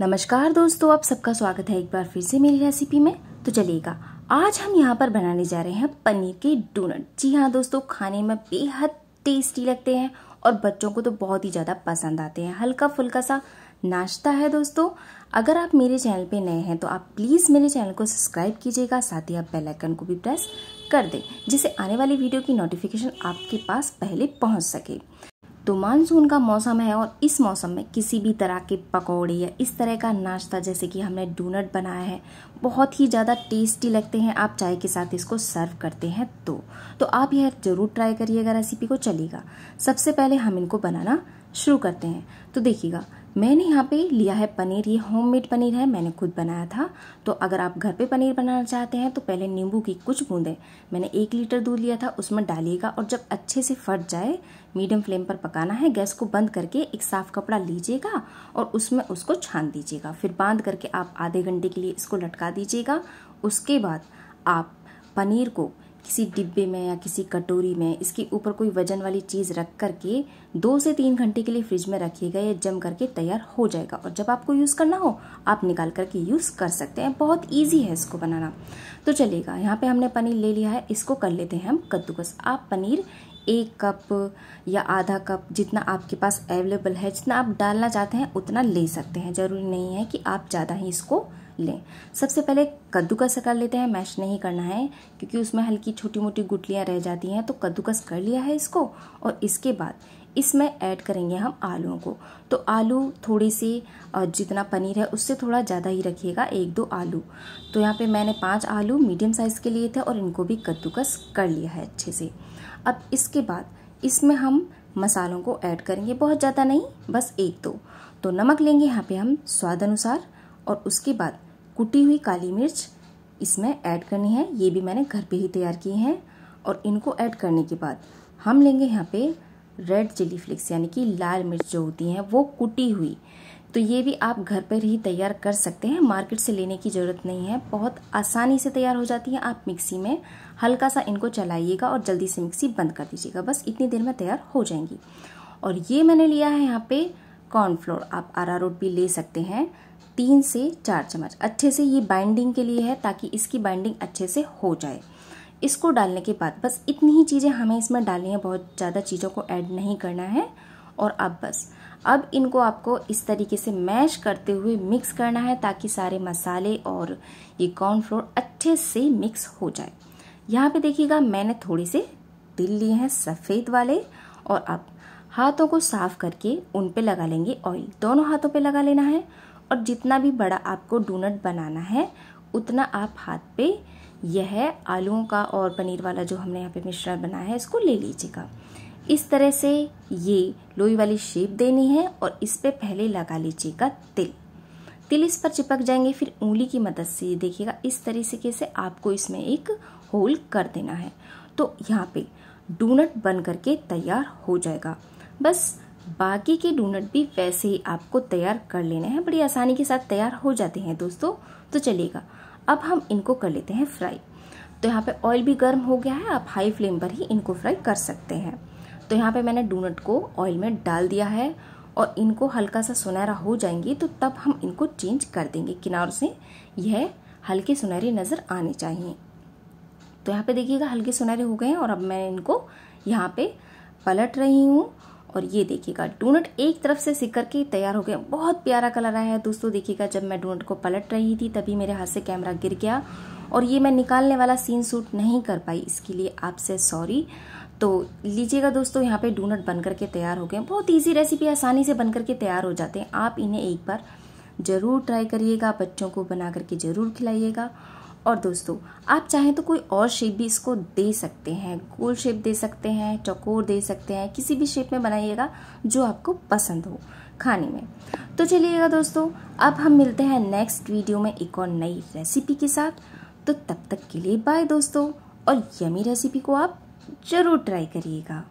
नमस्कार दोस्तों आप सबका स्वागत है एक बार फिर से मेरी रेसिपी में तो चलिएगा आज हम यहाँ पर बनाने जा रहे हैं पनीर के डोनट जी हाँ दोस्तों खाने में बेहद टेस्टी लगते हैं और बच्चों को तो बहुत ही ज़्यादा पसंद आते हैं हल्का फुल्का सा नाश्ता है दोस्तों अगर आप मेरे चैनल पे नए हैं तो आप प्लीज़ मेरे चैनल को सब्सक्राइब कीजिएगा साथ ही आप बेल आइकन को भी प्रेस कर दें जिससे आने वाली वीडियो की नोटिफिकेशन आपके पास पहले पहुंच सके तो मानसून का मौसम है और इस मौसम में किसी भी तरह के पकौड़े या इस तरह का नाश्ता जैसे कि हमने डोनट बनाया है बहुत ही ज़्यादा टेस्टी लगते हैं आप चाय के साथ इसको सर्व करते हैं तो तो आप यह ज़रूर ट्राई करिएगा रेसिपी को चलेगा सबसे पहले हम इनको बनाना शुरू करते हैं तो देखिएगा मैंने यहाँ पे लिया है पनीर ये होममेड पनीर है मैंने खुद बनाया था तो अगर आप घर पे पनीर बनाना चाहते हैं तो पहले नींबू की कुछ बूंदें मैंने एक लीटर दूध लिया था उसमें डालिएगा और जब अच्छे से फट जाए मीडियम फ्लेम पर पकाना है गैस को बंद करके एक साफ़ कपड़ा लीजिएगा और उसमें उसको छान दीजिएगा फिर बांध करके आप आधे घंटे के लिए इसको लटका दीजिएगा उसके बाद आप पनीर को किसी डिब्बे में या किसी कटोरी में इसके ऊपर कोई वजन वाली चीज़ रख करके दो से तीन घंटे के लिए फ्रिज में रखिएगा या जम करके तैयार हो जाएगा और जब आपको यूज़ करना हो आप निकाल करके यूज़ कर सकते हैं बहुत ईजी है इसको बनाना तो चलेगा यहाँ पर हमने पनीर ले लिया है इसको कर लेते हैं हम कद्दूकस आप पनीर एक कप या आधा कप जितना आपके पास अवेलेबल है जितना आप डालना चाहते हैं उतना ले सकते हैं ज़रूरी नहीं है कि आप ज़्यादा ही इसको लें सबसे पहले कद्दूकस कर लेते हैं मैश नहीं करना है क्योंकि उसमें हल्की छोटी मोटी गुटलियाँ रह जाती हैं तो कद्दूकस कर लिया है इसको और इसके बाद इसमें ऐड करेंगे हम आलूओं को तो आलू थोड़े से जितना पनीर है उससे थोड़ा ज़्यादा ही रखिएगा एक दो आलू तो यहाँ पे मैंने पांच आलू मीडियम साइज़ के लिए थे और इनको भी कद्दूकस कर लिया है अच्छे से अब इसके बाद इसमें हम मसालों को ऐड करेंगे बहुत ज़्यादा नहीं बस एक दो तो नमक लेंगे यहाँ पे हम स्वाद अनुसार और उसके बाद कुटी हुई काली मिर्च इसमें ऐड करनी है ये भी मैंने घर पे ही तैयार की हैं और इनको ऐड करने के बाद हम लेंगे यहाँ पे रेड चिली फ्लेक्स यानी कि लाल मिर्च जो होती हैं वो कुटी हुई तो ये भी आप घर पर ही तैयार कर सकते हैं मार्केट से लेने की ज़रूरत नहीं है बहुत आसानी से तैयार हो जाती है आप मिक्सी में हल्का सा इनको चलाइएगा और जल्दी से मिक्सी बंद कर दीजिएगा बस इतनी देर में तैयार हो जाएंगी और ये मैंने लिया है यहाँ पे कॉर्नफ्लोर आप आरा रोट भी ले सकते हैं तीन से चार चम्मच अच्छे से ये बाइंडिंग के लिए है ताकि इसकी बाइंडिंग अच्छे से हो जाए इसको डालने के बाद बस इतनी ही चीज़ें हमें इसमें डालनी है बहुत ज़्यादा चीज़ों को ऐड नहीं करना है और अब बस अब इनको आपको इस तरीके से मैश करते हुए मिक्स करना है ताकि सारे मसाले और ये कॉर्नफ्लोर अच्छे से मिक्स हो जाए यहाँ पे देखिएगा मैंने थोड़े से तिल लिए हैं सफ़ेद वाले और अब हाथों को साफ़ करके उन पे लगा लेंगे ऑयल दोनों हाथों पे लगा लेना है और जितना भी बड़ा आपको डोनट बनाना है उतना आप हाथ पे यह आलूओं का और पनीर वाला जो हमने यहाँ पे मिश्रण बनाया है इसको ले लीजिएगा इस तरह से ये लोई वाली शेप देनी है और इस पर पहले लगा लीजिएगा तिल तिल इस पर चिपक जाएंगे फिर उंगली की मदद से देखिएगा इस तरीके से आपको इसमें एक होल कर देना है तो यहाँ पे डोनट बन करके तैयार हो जाएगा बस बाकी के डोनट भी वैसे ही आपको तैयार कर लेने हैं बड़ी आसानी के साथ तैयार हो जाते हैं दोस्तों तो चलिएगा अब हम इनको कर लेते हैं फ्राई तो यहाँ पे ऑयल भी गर्म हो गया है आप हाई फ्लेम पर ही इनको फ्राई कर सकते हैं तो यहाँ पे मैंने डोनट को ऑयल में डाल दिया है और इनको हल्का सा सुनहरा हो जाएंगे तो तब हम इनको चेंज कर देंगे किनारों से यह हल्के सुनहरे नज़र आने चाहिए तो यहाँ पे देखिएगा हल्के सुनहरे हो गए हैं और अब मैं इनको यहाँ पे पलट रही हूँ और ये देखिएगा डोनट एक तरफ से सिक करके तैयार हो गया बहुत प्यारा कलर आया है दोस्तों देखिएगा जब मैं डोनट को पलट रही थी तभी मेरे हाथ से कैमरा गिर गया और ये मैं निकालने वाला सीन सूट नहीं कर पाई इसके लिए आपसे सॉरी तो लीजिएगा दोस्तों यहाँ पे डोनट बन करके तैयार हो गए बहुत ईजी रेसिपी आसानी से बन करके तैयार हो जाते हैं आप इन्हें एक बार ज़रूर ट्राई करिएगा बच्चों को बना करके ज़रूर खिलाइएगा और दोस्तों आप चाहें तो कोई और शेप भी इसको दे सकते हैं गोल शेप दे सकते हैं चकोर दे सकते हैं किसी भी शेप में बनाइएगा जो आपको पसंद हो खाने में तो चलिएगा दोस्तों अब हम मिलते हैं नेक्स्ट वीडियो में एक और नई रेसिपी के साथ तो तब तक के लिए बाय दोस्तों और यमी रेसिपी को आप ज़रूर ट्राई करिएगा